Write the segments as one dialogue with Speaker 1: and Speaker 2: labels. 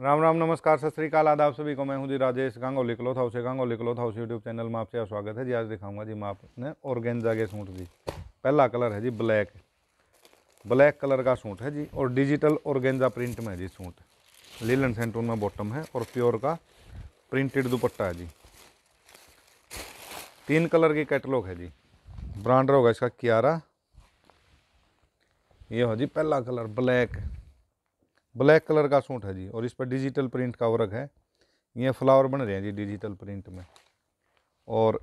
Speaker 1: राम राम नमस्कार सत श्रीकाल आदाब सभी को मैं हूं जी राजेश था उसे हाउस लिखलो था हाउस यूट्यूब चैनल में आपसे स्वागत है जी आज दिखाऊंगा जी मैं आपने ऑर्गेंजा के सूट जी पहला कलर है जी ब्लैक ब्लैक कलर का सूट है जी और डिजिटल ऑर्गेंजा प्रिंट में है जी सूट लीलन सेंटून में बॉटम है और प्योर का प्रिंटेड दुपट्टा है जी तीन कलर की कैटलॉग है जी ब्रांड होगा इसका क्यारा ये हो जी पहला कलर ब्लैक ब्लैक कलर का सूट है जी और इस पर डिजिटल प्रिंट का वर्क है ये फ्लावर बन रहे हैं जी डिजिटल प्रिंट में और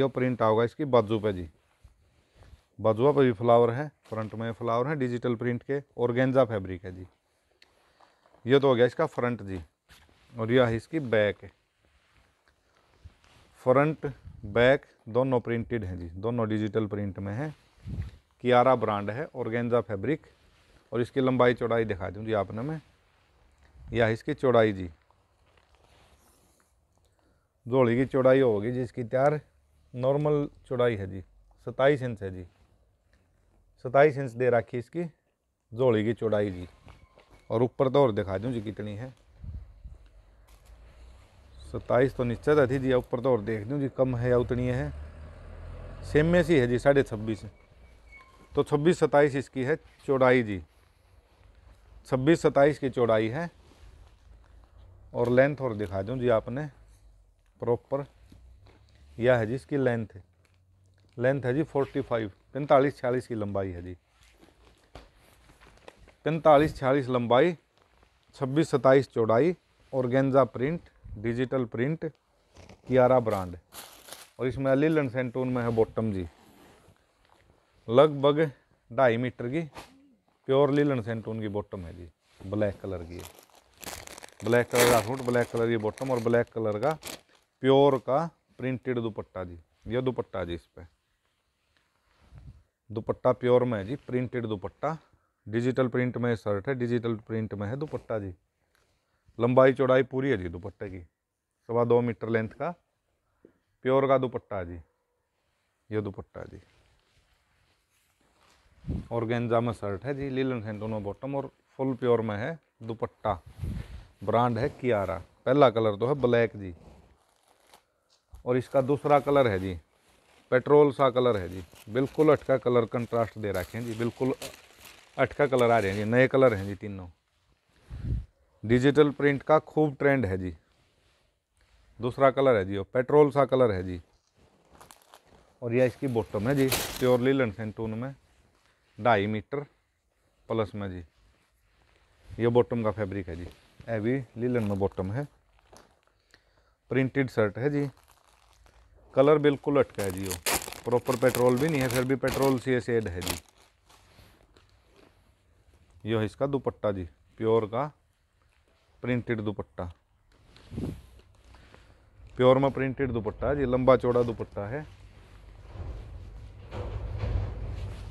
Speaker 1: ये प्रिंट आओगा इसकी बाजू पे जी बाजुआ पे भी फ्लावर है फ्रंट में फ्लावर है डिजिटल प्रिंट के और गेंजा फैब्रिक है जी ये तो हो गया इसका फ्रंट जी और यह है इसकी बैक फ्रंट बैक दोनों प्रिंटेड हैं जी दोनों डिजिटल प्रिंट में है कियारा ब्रांड है और गेंजा फैब्रिक और इसकी लंबाई चौड़ाई दिखा दूँ जी आपने मैं या इसकी चौड़ाई जी जोड़ी की चौड़ाई होगी जी इसकी तैयार नॉर्मल चौड़ाई है जी सताईस इंच है जी सताईस इंच दे रखी इसकी जोड़ी की चौड़ाई जी और ऊपर तो और दिखा दूँ जी कितनी है सताईस तो निश्चित थी जी ऊपर तो और देख दूँ जी कम है या उतनी है सेम में सी है जी साढ़े छब्बीस तो छब्बीस सताईस इसकी है चौड़ाई जी छब्बीस सत्ताईस की चौड़ाई है और लेंथ और दिखा दूँ जी आपने प्रॉपर यह है जी इसकी लेंथ लेंथ है जी फोर्टी फाइव पैंतालीस छियालीस की लंबाई है जी पैंतालीस छियालीस लंबाई छब्बीस सत्ताईस चौड़ाई और गेंजा print digital print Kiara brand और इसमें अलीलन सेंटून में है बॉटम जी लगभग ढाई मीटर की प्योर लीलन सेंटून की बॉटम है जी ब्लैक कलर की है ब्लैक कलर का सूट ब्लैक कलर की बॉटम और ब्लैक कलर का प्योर का प्रिंटेड दुपट्टा जी यह दुपट्टा जी इस पर दुपट्टा प्योर में है जी प्रिंटेड दुपट्टा डिजिटल प्रिंट में शर्ट है डिजिटल प्रिंट में है दुपट्टा जी लंबाई चौड़ाई पूरी है जी दुपट्टे की सवा दो मीटर लेंथ का प्योर का दुपट्टा जी यह दुपट्टा जी ऑर्गेन्जा में शर्ट है जी लीलन है दोनों बॉटम और फुल प्योर में है दुपट्टा ब्रांड है कियारा पहला कलर तो है ब्लैक जी और इसका दूसरा कलर है जी पेट्रोल सा कलर है जी बिल्कुल अटका कलर कंट्रास्ट दे रखे हैं जी बिल्कुल अटका कलर आ रहे हैं जी नए कलर हैं जी तीनों डिजिटल प्रिंट का खूब ट्रेंड है जी दूसरा कलर है जी और पेट्रोल सा कलर है जी और यह इसकी बॉटम है जी प्योर लीलन सेंटून में ढाई मीटर प्लस में जी ये बॉटम का फैब्रिक है जी ए भी लीलन में बॉटम है प्रिंटेड शर्ट है जी कलर बिल्कुल अटका है जी वो प्रॉपर पेट्रोल भी नहीं है फिर भी पेट्रोल सी एड है जी यो है इसका दुपट्टा जी प्योर का प्रिंटेड दुपट्टा प्योर में प्रिंटेड दुपट्टा है जी लंबा चौड़ा दुपट्टा है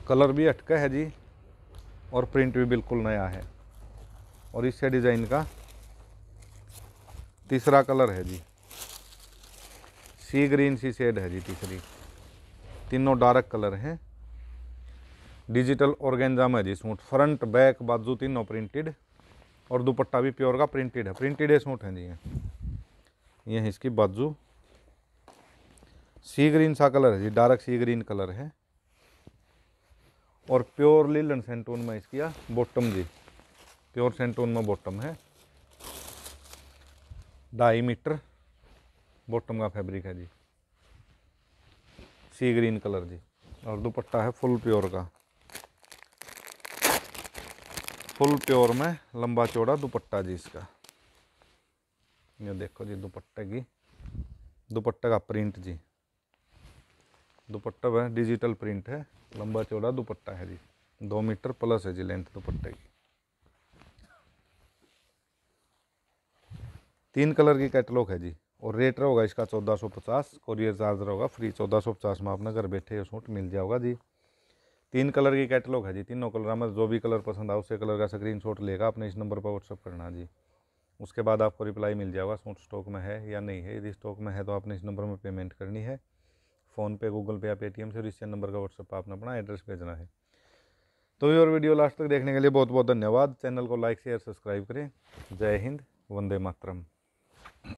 Speaker 1: कलर भी अटका है जी और प्रिंट भी बिल्कुल नया है और इस डिज़ाइन का तीसरा कलर है जी सी ग्रीन सी शेड है जी तीसरी तीनों डार्क कलर हैं डिजिटल ऑर्गेंजाम है जी सूट फ्रंट बैक बाजू तीनों प्रिंटेड और दुपट्टा भी प्योर का प्रिंटेड है प्रिंटेड है सूट है जी ये है इसकी बाजू सी ग्रीन सा कलर है जी डार्क सी ग्रीन कलर है और प्योरली लनसेंटोन में इसकी बॉटम जी प्योर सेंटोन में बॉटम है ढाई मीटर बॉटम का फैब्रिक है जी सी ग्रीन कलर जी और दुपट्टा है फुल प्योर का फुल प्योर में लंबा चौड़ा दुपट्टा जी इसका ये देखो जी दुपट्टे की दुपट्टे का प्रिंट जी दुपट्टा वह डिजिटल प्रिंट है लंबा चौड़ा दुपट्टा है जी दो मीटर प्लस है जी लेंथ दुपट्टे की तीन कलर की कैटलॉग है जी और रेट रहेगा इसका चौदह सौ पचास कोरियर चार्ज होगा फ्री चौदह सौ पचास में अपना घर बैठे ये सूट मिल जाएगा जी तीन कलर की कैटलॉग है जी तीनों कलर में जो भी कलर पसंद आए उससे कलर का स्क्रीन शॉट लेगा आपने इस नंबर पर व्हाट्सअप करना जी उसके बाद आपको रिप्लाई मिल जाएगा सूट स्टॉक में है या नहीं है यदि स्टॉक में है तो आपने इस नंबर में पेमेंट करनी है फ़ोन पे गूगल पे या पेटीएम से और इसी नंबर का व्हाट्सएप आपने अपना एड्रेस भेजना है तो ये और वीडियो लास्ट तक देखने के लिए बहुत बहुत धन्यवाद चैनल को लाइक शेयर सब्सक्राइब करें जय हिंद वंदे मातरम